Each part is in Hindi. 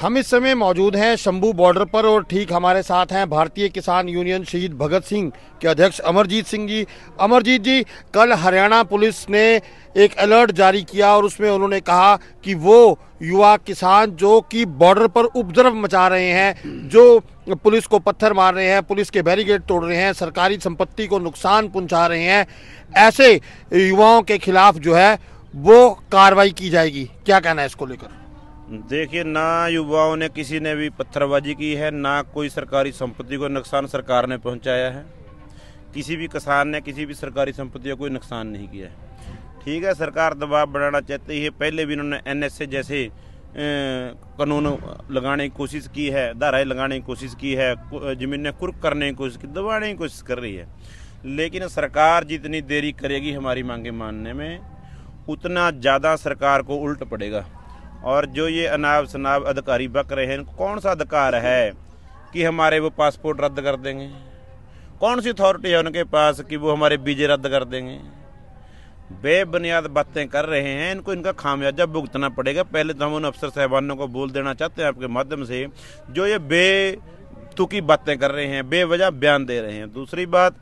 हम इस समय मौजूद हैं शंभू बॉर्डर पर और ठीक हमारे साथ हैं भारतीय किसान यूनियन शहीद भगत सिंह के अध्यक्ष अमरजीत सिंह जी अमरजीत जी कल हरियाणा पुलिस ने एक अलर्ट जारी किया और उसमें उन्होंने कहा कि वो युवा किसान जो कि बॉर्डर पर उपद्रव मचा रहे हैं जो पुलिस को पत्थर मार रहे हैं पुलिस के बैरिगेड तोड़ रहे हैं सरकारी संपत्ति को नुकसान पहुँचा रहे हैं ऐसे युवाओं के खिलाफ जो है वो कार्रवाई की जाएगी क्या कहना है इसको लेकर देखिए ना युवाओं ने किसी ने भी पत्थरबाजी की है ना कोई सरकारी संपत्ति को नुकसान सरकार ने पहुंचाया है किसी भी किसान ने किसी भी सरकारी संपत्ति को कोई नुकसान नहीं किया है ठीक है सरकार दबाव बढ़ाना चाहती है पहले भी उन्होंने एन जैसे कानून लगाने की कोशिश की है धाराएँ लगाने की कोशिश की है ज़मीन ने कुर्क करने की कोशिश की दबाने की कोशिश कर रही है लेकिन सरकार जितनी देरी करेगी हमारी मांगे मानने में उतना ज़्यादा सरकार को उल्ट पड़ेगा और जो ये अनाब शनाब अधिकारी बक रहे हैं इनको कौन सा अधिकार है कि हमारे वो पासपोर्ट रद्द कर देंगे कौन सी अथॉरिटी है उनके पास कि वो हमारे बीजे रद्द कर देंगे बेबुनियाद बातें कर रहे हैं इनको इनका खामियाजा भुगतना पड़ेगा पहले तो हम उन अफसर साहबानों को बोल देना चाहते हैं आपके माध्यम से जो ये बेतुकी बातें कर रहे हैं बेवजह बयान दे रहे हैं दूसरी बात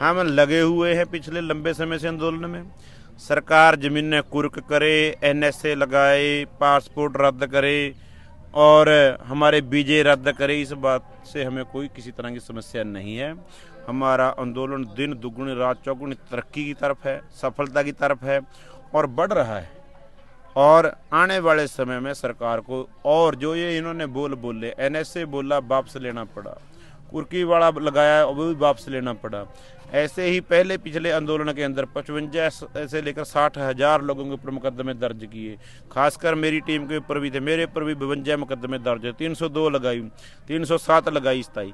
हम लगे हुए हैं पिछले लंबे समय से आंदोलन में सरकार जमीने कुर्क करे ए लगाए पासपोर्ट रद्द करे और हमारे बीजे रद्द करे इस बात से हमें कोई किसी तरह की समस्या नहीं है हमारा आंदोलन दिन दुगुनी रात चौगुनी तरक्की की तरफ है सफलता की तरफ है और बढ़ रहा है और आने वाले समय में सरकार को और जो ये इन्होंने बोल बोले ए बोला वापस लेना पड़ा कुर्की वाला लगाया वो भी वापस लेना पड़ा ऐसे ही पहले पिछले आंदोलन के अंदर पचवंजा ऐसे लेकर साठ हजार लोगों के ऊपर मुकदमे दर्ज किए खासकर मेरी टीम के ऊपर भी थे मेरे ऊपर भी बवंजा मुकदमे दर्ज है तीन सौ दो लगाई तीन सौ सात लगाई स्थाई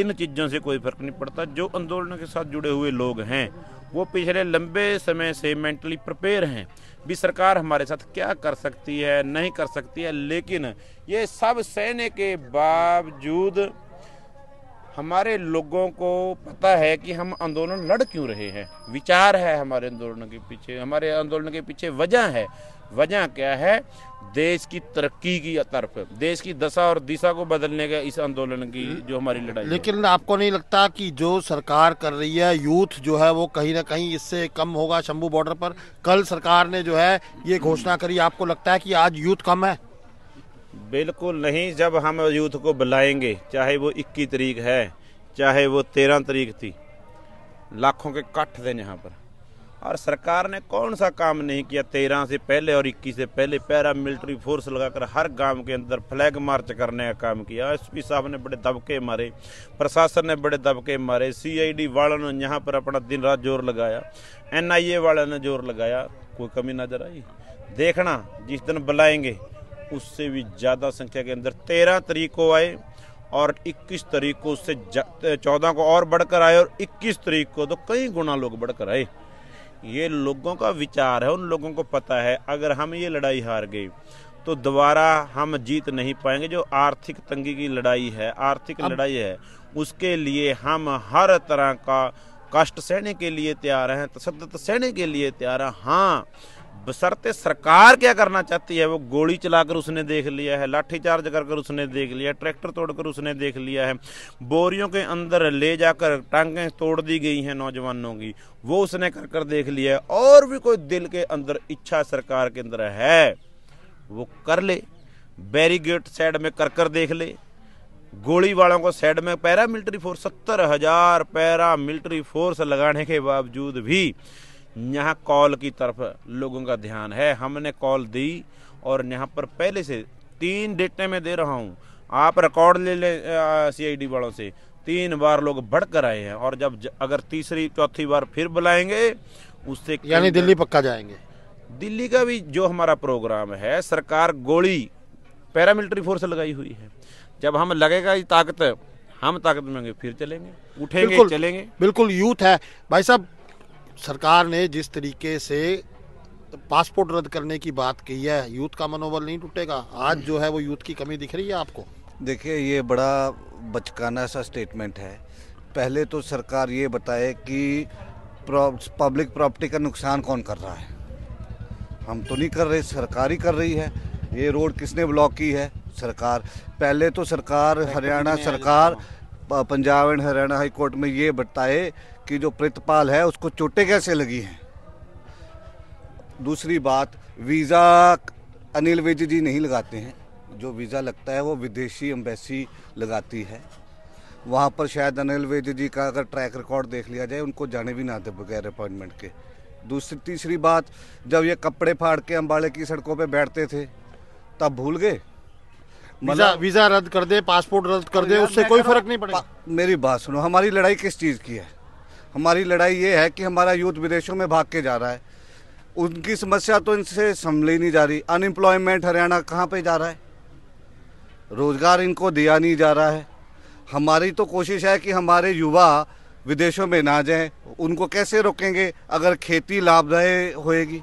इन चीज़ों से कोई फर्क नहीं पड़ता जो आंदोलन के साथ जुड़े हुए लोग हैं वो पिछले लंबे समय से मेंटली प्रिपेयर हैं भी सरकार हमारे साथ क्या कर सकती है नहीं कर सकती है लेकिन ये सब सहने के बावजूद हमारे लोगों को पता है कि हम आंदोलन लड़ क्यों रहे हैं विचार है हमारे आंदोलन के पीछे हमारे आंदोलन के पीछे वजह है वजह क्या है देश की तरक्की की तरफ देश की दशा और दिशा को बदलने का इस आंदोलन की जो हमारी लड़ाई लेकिन आपको नहीं लगता कि जो सरकार कर रही है यूथ जो है वो कहीं ना कहीं इससे कम होगा शंभू बॉर्डर पर कल सरकार ने जो है ये घोषणा करी आपको लगता है कि आज यूथ कम है बिल्कुल नहीं जब हम यूथ को बुलाएंगे चाहे वो 21 तरीक है चाहे वो 13 तरीक थी लाखों के कट्ठ थे यहाँ पर और सरकार ने कौन सा काम नहीं किया तेरह से पहले और इक्कीस से पहले पैरा मिलिट्री फोर्स लगाकर हर गांव के अंदर फ्लैग मार्च करने का काम किया एस पी साहब ने बड़े दबके मारे प्रशासन ने बड़े दबके मारे सीआईडी वालों ने यहाँ पर अपना दिन रात जोर लगाया एनआईए वालों ने जोर लगाया कोई कमी नजर आई देखना जिस दिन बुलाएंगे उससे भी ज़्यादा संख्या के अंदर तेरह तरीक को आए और 21 तरीक को उससे चौदह को और बढ़कर आए और 21 तरीक को तो कई गुना लोग बढ़कर आए ये लोगों का विचार है उन लोगों को पता है अगर हम ये लड़ाई हार गए तो दोबारा हम जीत नहीं पाएंगे जो आर्थिक तंगी की लड़ाई है आर्थिक लड़ाई है उसके लिए हम हर तरह का कष्ट सहने के लिए तैयार हैं तसदत सहने के लिए तैयार हैं हाँ बसरते सरकार क्या करना चाहती है वो गोली चलाकर उसने देख लिया है लाठीचार्ज कर कर उसने देख लिया ट्रैक्टर तोड़कर उसने देख लिया है बोरियों के अंदर ले जाकर टांगें तोड़ दी गई हैं नौजवानों की वो उसने कर कर देख लिया है और भी कोई दिल के अंदर इच्छा सरकार के अंदर है वो कर ले बैरीगेट साइड में कर कर देख ले गोली वालों को साइड में पैरा मिलिट्री फोर्स सत्तर हजार पैरा मिलिट्री फोर्स लगाने के बावजूद भी यहाँ कॉल की तरफ लोगों का ध्यान है हमने कॉल दी और यहाँ पर पहले से तीन डेटें में दे रहा हूँ आप रिकॉर्ड ले लें डी वालों से तीन बार लोग बढ़ कर आए हैं और जब अगर तीसरी चौथी बार फिर बुलाएंगे उससे यानी दिल्ली पक्का जाएंगे दिल्ली का भी जो हमारा प्रोग्राम है सरकार गोली पैरामिलिट्री फोर्स लगाई हुई है जब हम लगेगा ये ताकत हम ताकत में फिर चलेंगे उठेंगे बिल्कुल, चलेंगे बिल्कुल यूथ है भाई साहब सरकार ने जिस तरीके से पासपोर्ट रद्द करने की बात कही है यूथ का मनोबल नहीं टूटेगा आज जो है वो यूथ की कमी दिख रही है आपको देखिए ये बड़ा बचकाना सा स्टेटमेंट है पहले तो सरकार ये बताए कि पब्लिक प्रॉपर्टी का नुकसान कौन कर रहा है हम तो नहीं कर रहे सरकार ही कर रही है ये रोड किसने ब्लॉक की है सरकार पहले तो सरकार हरियाणा सरकार Punjab and Haryana high court में ये बताए कि जो प्रतपाल है उसको चोटें कैसे लगी हैं दूसरी बात वीज़ा अनिल विज जी नहीं लगाते हैं जो वीज़ा लगता है वो विदेशी एम्बेसी लगाती है वहाँ पर शायद अनिल विज जी का अगर ट्रैक रिकॉर्ड देख लिया जाए उनको जाने भी ना दे बगैर अपॉइंटमेंट के दूसरी तीसरी बात जब ये कपड़े फाड़ के अम्बाड़े की सड़कों पर बैठते थे तब भूल गए वीजा मतलब वीजा रद्द कर दे पासपोर्ट रद्द कर तो दे उससे कोई फर्क नहीं पड़ेगा मेरी बात सुनो हमारी लड़ाई किस चीज़ की है हमारी लड़ाई ये है कि हमारा यूथ विदेशों में भाग के जा रहा है उनकी समस्या तो इनसे संभली नहीं जा रही अनएम्प्लॉयमेंट हरियाणा कहाँ पे जा रहा है रोज़गार इनको दिया नहीं जा रहा है हमारी तो कोशिश है कि हमारे युवा विदेशों में ना जाएं उनको कैसे रोकेंगे अगर खेती लाभदायक होएगी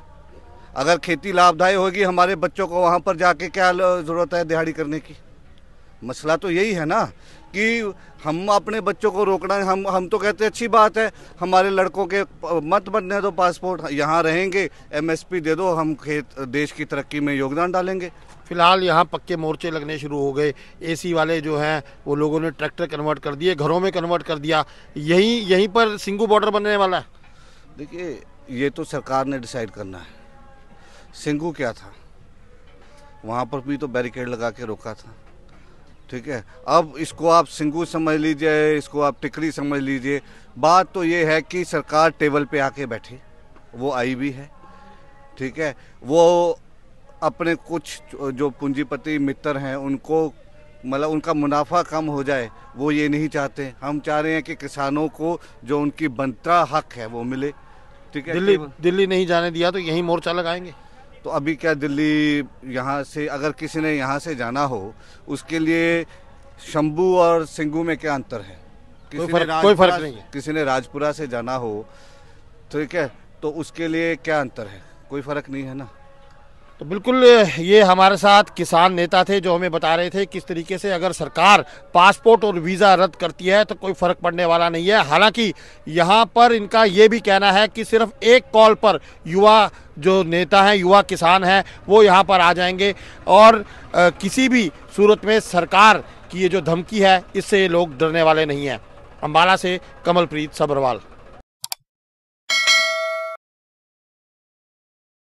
अगर खेती लाभदायी होगी हमारे बच्चों को वहाँ पर जाके क्या ज़रूरत है दिहाड़ी करने की मसला तो यही है ना कि हम अपने बच्चों को रोकना हम हम तो कहते हैं अच्छी बात है हमारे लड़कों के मत बनने दो पासपोर्ट यहाँ रहेंगे एमएसपी दे दो हम खेत देश की तरक्की में योगदान डालेंगे फिलहाल यहाँ पक्के मोर्चे लगने शुरू हो गए एसी वाले जो हैं वो लोगों ने ट्रैक्टर कन्वर्ट कर दिए घरों में कन्वर्ट कर दिया यहीं यहीं पर सिंगू बॉर्डर बनने वाला है देखिए ये तो सरकार ने डिसाइड करना है सिंगू क्या था वहाँ पर भी तो बैरिकेड लगा के रोका था ठीक है अब इसको आप सिंगू समझ लीजिए इसको आप टिकरी समझ लीजिए बात तो ये है कि सरकार टेबल पे आके बैठी वो आई भी है ठीक है वो अपने कुछ जो पूंजीपति मित्र हैं उनको मतलब उनका मुनाफा कम हो जाए वो ये नहीं चाहते हम चाह रहे हैं कि किसानों को जो उनकी बनता हक है वो मिले ठीक है दिल्ली दिल्ली नहीं जाने दिया तो यही मोर्चा लगाएंगे तो अभी क्या दिल्ली यहाँ से अगर किसी ने यहाँ से जाना हो उसके लिए शंभू और सिंगू में क्या अंतर है किसी कोई फर्क कोई फर्क नहीं है किसी ने राजपुरा से जाना हो ठीक है तो उसके लिए क्या अंतर है कोई फर्क नहीं है ना तो बिल्कुल ये हमारे साथ किसान नेता थे जो हमें बता रहे थे किस तरीके से अगर सरकार पासपोर्ट और वीज़ा रद्द करती है तो कोई फ़र्क पड़ने वाला नहीं है हालांकि यहाँ पर इनका ये भी कहना है कि सिर्फ एक कॉल पर युवा जो नेता हैं युवा किसान हैं वो यहाँ पर आ जाएंगे और आ, किसी भी सूरत में सरकार की ये जो धमकी है इससे लोग डरने वाले नहीं हैं अम्बाला से कमलप्रीत सबरवाल